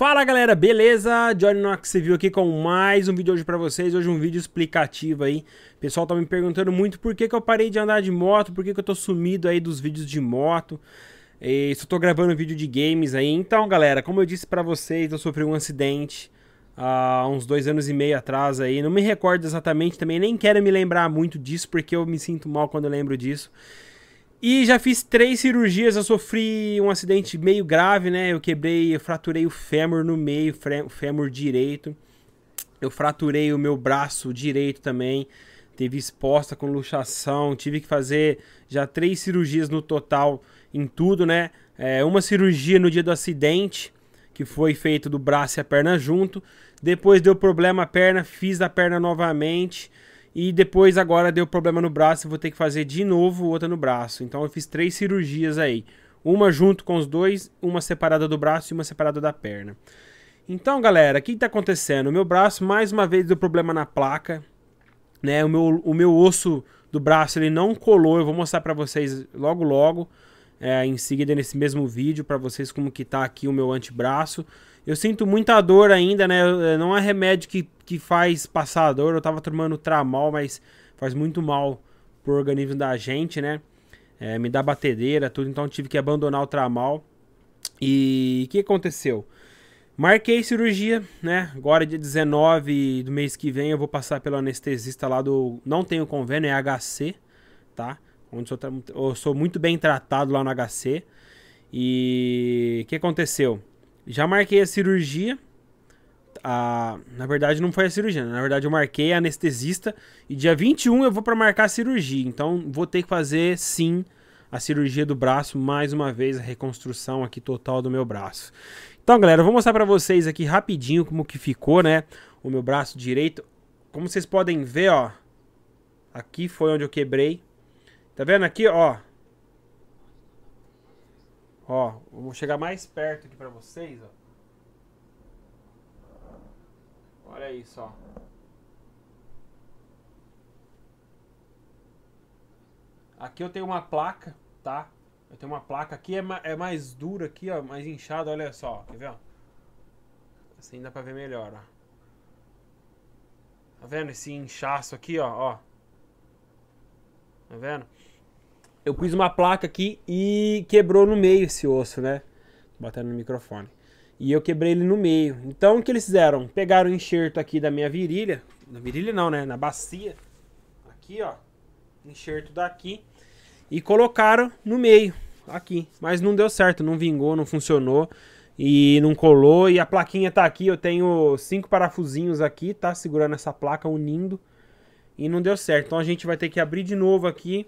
Fala galera, beleza? Johnny Knox viu aqui com mais um vídeo hoje pra vocês, hoje um vídeo explicativo aí O pessoal tá me perguntando muito por que, que eu parei de andar de moto, por que, que eu tô sumido aí dos vídeos de moto e Se eu tô gravando vídeo de games aí, então galera, como eu disse pra vocês, eu sofri um acidente há ah, uns dois anos e meio atrás aí Não me recordo exatamente também, nem quero me lembrar muito disso porque eu me sinto mal quando eu lembro disso e já fiz três cirurgias, eu sofri um acidente meio grave, né? Eu quebrei, eu fraturei o fêmur no meio, fêmur direito. Eu fraturei o meu braço direito também. Teve exposta com luxação. Tive que fazer já três cirurgias no total em tudo, né? É, uma cirurgia no dia do acidente, que foi feito do braço e a perna junto. Depois deu problema a perna, fiz a perna novamente. E depois agora deu problema no braço e vou ter que fazer de novo outra no braço. Então eu fiz três cirurgias aí. Uma junto com os dois, uma separada do braço e uma separada da perna. Então, galera, o que está acontecendo? O meu braço mais uma vez deu problema na placa. Né? O, meu, o meu osso do braço ele não colou. Eu vou mostrar para vocês logo logo é, em seguida nesse mesmo vídeo para vocês como que tá aqui o meu antebraço. Eu sinto muita dor ainda, né? É, não é remédio que, que faz passar a dor. Eu tava tomando tramal, mas faz muito mal pro organismo da gente, né? É, me dá batedeira, tudo. Então tive que abandonar o tramal. E o que aconteceu? Marquei cirurgia, né? Agora dia 19 do mês que vem eu vou passar pelo anestesista lá do. Não tenho convênio, é HC, tá? onde sou, tá eu sou muito bem tratado lá no HC. E o que aconteceu? Já marquei a cirurgia. A, na verdade, não foi a cirurgia. Né? Na verdade, eu marquei a anestesista. E dia 21 eu vou para marcar a cirurgia. Então, vou ter que fazer sim a cirurgia do braço mais uma vez, a reconstrução aqui total do meu braço. Então, galera, eu vou mostrar para vocês aqui rapidinho como que ficou, né? O meu braço direito. Como vocês podem ver, ó. Aqui foi onde eu quebrei. Tá vendo aqui, ó? Ó, vou chegar mais perto aqui pra vocês, ó. Olha isso, ó. Aqui eu tenho uma placa, tá? Eu tenho uma placa aqui, é, ma é mais dura aqui, ó, mais inchada, olha só, quer ver, ó? Assim dá pra ver melhor, ó. Tá vendo esse inchaço aqui, ó, ó. Tá vendo? eu pus uma placa aqui e quebrou no meio esse osso, né? Tô no microfone. E eu quebrei ele no meio. Então o que eles fizeram? Pegaram o enxerto aqui da minha virilha. Na virilha não, né? Na bacia. Aqui, ó. Enxerto daqui. E colocaram no meio. Aqui. Mas não deu certo. Não vingou, não funcionou. E não colou. E a plaquinha tá aqui. Eu tenho cinco parafusinhos aqui, tá? Segurando essa placa, unindo. E não deu certo. Então a gente vai ter que abrir de novo aqui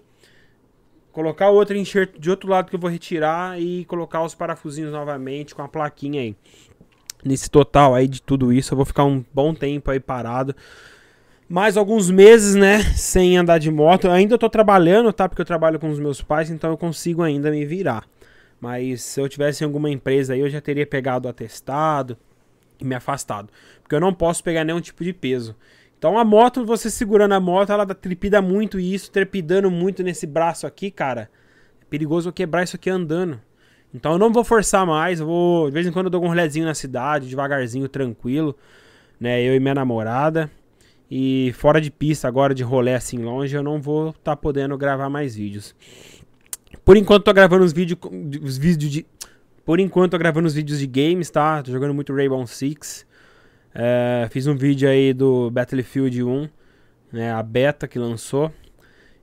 colocar o outro enxerto de outro lado que eu vou retirar e colocar os parafusinhos novamente com a plaquinha aí. Nesse total aí de tudo isso, eu vou ficar um bom tempo aí parado. Mais alguns meses, né, sem andar de moto. Eu ainda tô trabalhando, tá? Porque eu trabalho com os meus pais, então eu consigo ainda me virar. Mas se eu tivesse em alguma empresa aí, eu já teria pegado o atestado e me afastado. Porque eu não posso pegar nenhum tipo de peso. Então a moto, você segurando a moto, ela trepida muito isso, trepidando muito nesse braço aqui, cara. É perigoso eu quebrar isso aqui andando. Então eu não vou forçar mais, eu vou, de vez em quando eu dou um rolezinho na cidade, devagarzinho, tranquilo, né, eu e minha namorada. E fora de pista agora, de rolê assim longe, eu não vou estar tá podendo gravar mais vídeos. Por enquanto tô gravando os vídeos, os vídeos de... Por enquanto tô gravando os vídeos de games, tá? Tô jogando muito Rainbow Six. É, fiz um vídeo aí do Battlefield 1, né, a beta que lançou.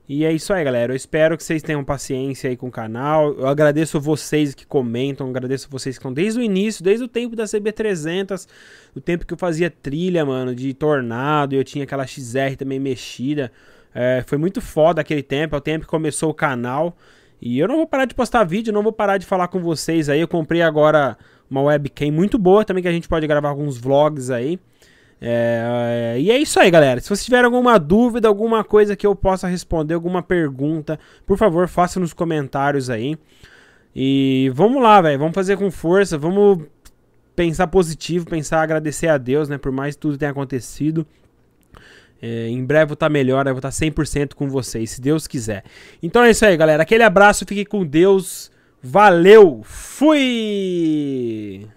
E é isso aí, galera. Eu espero que vocês tenham paciência aí com o canal. Eu agradeço vocês que comentam, agradeço vocês que estão desde o início, desde o tempo da CB300, o tempo que eu fazia trilha, mano, de tornado, eu tinha aquela XR também mexida. É, foi muito foda aquele tempo, é o tempo que começou o canal. E eu não vou parar de postar vídeo, não vou parar de falar com vocês aí. Eu comprei agora uma webcam muito boa também que a gente pode gravar alguns vlogs aí. É, é, e é isso aí, galera. Se vocês tiverem alguma dúvida, alguma coisa que eu possa responder, alguma pergunta, por favor, faça nos comentários aí. E vamos lá, velho. Vamos fazer com força. Vamos pensar positivo, pensar agradecer a Deus, né? Por mais tudo tenha acontecido. É, em breve eu vou estar tá melhor, né? eu vou tá estar 100% com vocês, se Deus quiser. Então é isso aí, galera. Aquele abraço, fique com Deus. Valeu, fui!